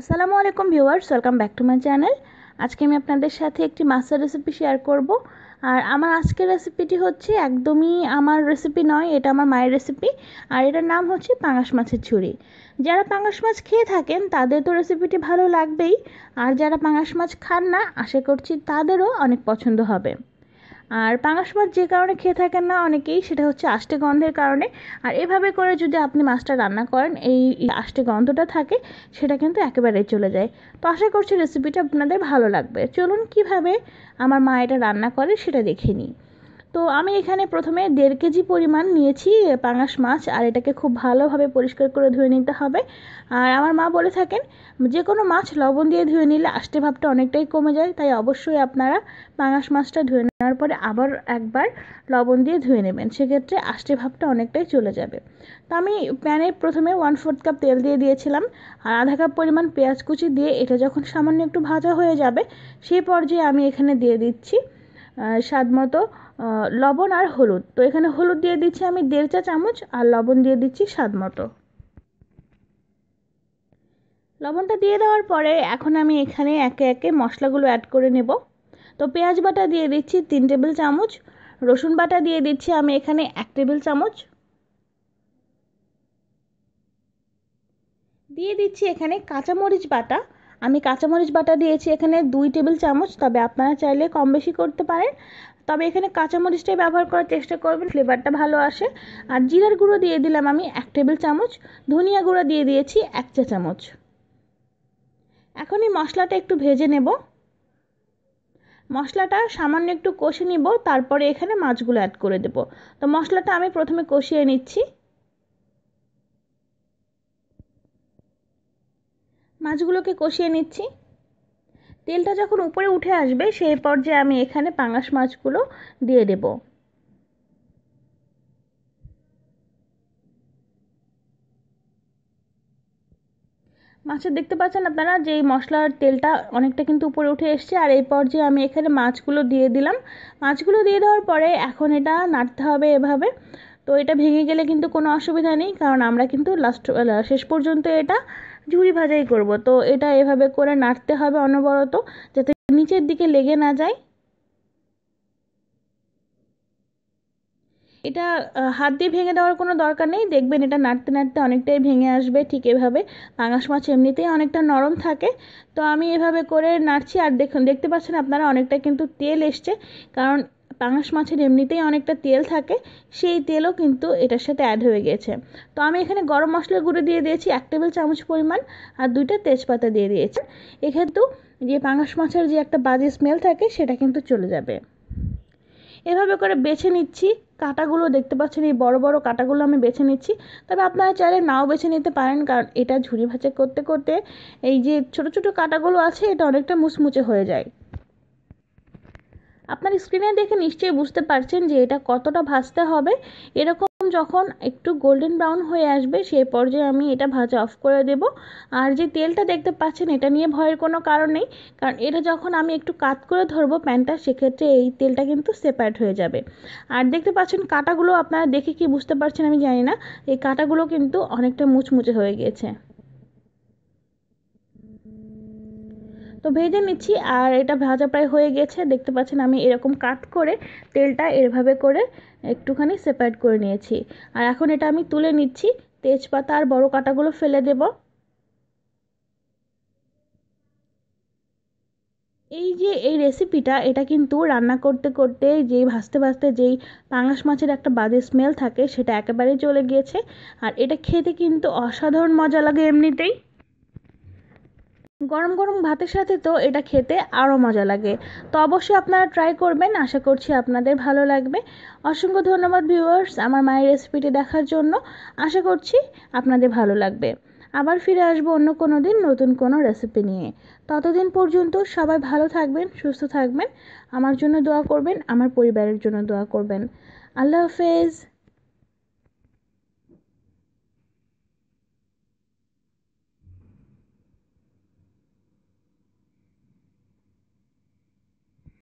আসসালামু আলাইকুম viewers welcome back to my channel আজকে আমি আপনাদের সাথে একটি মাছের রেসিপি শেয়ার করব আর আমার আজকের রেসিপিটি হচ্ছে একদমই আমার রেসিপি নয় এটা আমার মায়ের রেসিপি আর এটার নাম হচ্ছে পাঙাশ মাছের ছুরি যারা পাঙাশ মাছ খেয়ে থাকেন তাদের তো রেসিপিটি ভালো লাগবেই আর যারা পাঙাশ মাছ খান না আশা করছি তাদেরও অনেক পছন্দ হবে আর পাঙাশ মাছ যে কারণে খেয়ে থাকেন না অনেকেই সেটা হচ্ছে আষ্টে গন্ধের কারণে আর এভাবে করে যদি আপনি মাছটা রান্না করেন এই আষ্টে গন্ধটা থাকে সেটা কিন্তু একেবারে চলে যায় তো আশা করছি রেসিপিটা আপনাদের ভালো লাগবে চলুন কিভাবে আমার মা এটা রান্না করে সেটা দেখে নিই তো আমি এখানে প্রথমে দেড় কেজি পরিমাণ নিয়েছি পাঙাশ মাছ আর এটাকে খুব ভালোভাবে পরিষ্কার করে ধুয়ে নিতে হবে আর আমার মা বলে থাকেন যে কোনো মাছ লবণ দিয়ে ধুয়ে নিলে আষ্টে ভাবটা অনেকটাই কমে যায় তাই অবশ্যই আপনারা পাঙাশ মাছটা ধুয়ে নেওয়ার পরে আবার একবার লবণ দিয়ে ধুয়ে নেবেন সেক্ষেত্রে আষ্টে ভাবটা অনেকটাই চলে যাবে তো আমি প্যানে প্রথমে ওয়ান ফোর্থ কাপ তেল দিয়ে দিয়েছিলাম আর আধা কাপ পরিমাণ পেঁয়াজ কুচি দিয়ে এটা যখন সামান্য একটু ভাজা হয়ে যাবে সেই পর্যায়ে আমি এখানে দিয়ে দিচ্ছি স্বাদ মতো লবণ আর হলুদ তো এখানে হলুদ দিয়ে দিচ্ছি আমি দেড় চা চামচ আর লবণ দিয়ে দিচ্ছি স্বাদ মতো লবণটা দিয়ে দেওয়ার পরে এখন আমি এখানে একে একে মশলাগুলো অ্যাড করে নেব তো পেঁয়াজ বাটা দিয়ে দিচ্ছি তিন টেবিল চামচ রসুন বাটা দিয়ে দিচ্ছি আমি এখানে এক টেবিল চামচ দিয়ে দিচ্ছি এখানে কাঁচামরিচ বাটা আমি কাঁচামরিচ বাটা দিয়েছি এখানে দুই টেবিল চামচ তবে আপনারা চাইলে কম বেশি করতে পারেন তবে এখানে কাঁচামরিচটাই ব্যবহার করার চেষ্টা করবেন ফ্লেভারটা ভালো আসে আর জিরার গুঁড়ো দিয়ে দিলাম আমি এক টেবিল চামচ ধনিয়া গুঁড়ো দিয়ে দিয়েছি এক চা চামচ এখন এই মশলাটা একটু ভেজে নেব মশলাটা সামান্য একটু কষে নিব তারপরে এখানে মাছগুলো অ্যাড করে দেব তো মশলাটা আমি প্রথমে কষিয়ে নিচ্ছি মাছগুলোকে কষিয়ে নিচ্ছি তেলটা যখন উপরে উঠে আসবে সেই পর্যায়ে আমি এখানে পাঙাশ মাছগুলো দিয়ে দেব মাছের দেখতে পাচ্ছেন আপনারা যে এই মশলার তেলটা অনেকটা কিন্তু উপরে উঠে এসছে আর এই পর্যায়ে আমি এখানে মাছগুলো দিয়ে দিলাম মাছগুলো দিয়ে দেওয়ার পরে এখন এটা নাড়তে হবে এভাবে তো এটা ভেঙে গেলে কিন্তু কোনো অসুবিধা নেই কারণ আমরা কিন্তু লাস্ট শেষ পর্যন্ত এটা ঝুড়ি ভাজাই করব তো এটা এভাবে করে নাড়তে হবে অনবরত যাতে নিচের দিকে লেগে না যায় এটা হাত দিয়ে ভেঙে দেওয়ার কোনো দরকার নেই দেখবেন এটা নাড়তে নাড়তে অনেকটাই ভেঙে আসবে ঠিক এভাবে পাঙাস মাছ এমনিতেই অনেকটা নরম থাকে তো আমি এভাবে করে নাড়ছি আর দেখুন দেখতে পাচ্ছেন আপনারা অনেকটা কিন্তু তেল এসছে কারণ পাঙাশ মাছের এমনিতেই অনেকটা তেল থাকে সেই তেলও কিন্তু এটার সাথে অ্যাড হয়ে গেছে তো আমি এখানে গরম মশলা গুঁড়ো দিয়ে দিয়েছি এক টেবিল চামচ পরিমাণ আর দুইটা তেজপাতা দিয়ে দিয়েছি এক্ষেত্রেও যে পাঙাশ মাছের যে একটা বাজে স্মেল থাকে সেটা কিন্তু চলে যাবে এভাবে করে বেছে নিচ্ছি কাঁটাগুলো দেখতে পাচ্ছেন এই বড় বড় কাঁটাগুলো আমি বেছে নিচ্ছি তবে আপনারা চাইলে নাও বেছে নিতে পারেন কারণ এটা ঝুড়ি ভাজা করতে করতে এই যে ছোট ছোট কাঁটাগুলো আছে এটা অনেকটা মুচমুচে হয়ে যায় আপনার স্ক্রিনে দেখে নিশ্চয়ই বুঝতে পারছেন যে এটা কতটা ভাজতে হবে এরকম যখন একটু গোল্ডেন ব্রাউন হয়ে আসবে সেই পর্যায়ে আমি এটা ভাজা অফ করে দেব আর যে তেলটা দেখতে পাচ্ছেন এটা নিয়ে ভয়ের কোনো কারণ নেই কারণ এটা যখন আমি একটু কাত করে ধরবো প্যানটা সেক্ষেত্রে এই তেলটা কিন্তু সেপারেট হয়ে যাবে আর দেখতে পাচ্ছেন কাটাগুলো আপনারা দেখে কি বুঝতে পারছেন আমি জানি না এই কাটাগুলো কিন্তু অনেকটা মুচমুচে হয়ে গিয়েছে তো ভেজে নিচ্ছি আর এটা ভাজা প্রায় হয়ে গেছে দেখতে পাচ্ছেন আমি এরকম কাট করে তেলটা এভাবে করে একটুখানি সেপারেট করে নিয়েছি আর এখন এটা আমি তুলে নিচ্ছি তেজপাতা আর বড় কাটাগুলো ফেলে দেব এই যে এই রেসিপিটা এটা কিন্তু রান্না করতে করতে যেই ভাজতে ভাজতে যেই পাঙাশ মাছের একটা বাজে স্মেল থাকে সেটা একেবারেই চলে গিয়েছে আর এটা খেতে কিন্তু অসাধারণ মজা লাগে এমনিতেই গরম গরম ভাতের সাথে তো এটা খেতে আরও মজা লাগে তো অবশ্যই আপনারা ট্রাই করবেন আশা করছি আপনাদের ভালো লাগবে অসংখ্য ধন্যবাদ ভিউয়ার্স আমার মায়ের রেসিপিটি দেখার জন্য আশা করছি আপনাদের ভালো লাগবে আবার ফিরে আসবো অন্য কোনো দিন নতুন কোনো রেসিপি নিয়ে ততদিন পর্যন্ত সবাই ভালো থাকবেন সুস্থ থাকবেন আমার জন্য দোয়া করবেন আমার পরিবারের জন্য দোয়া করবেন আল্লাহ হাফেজ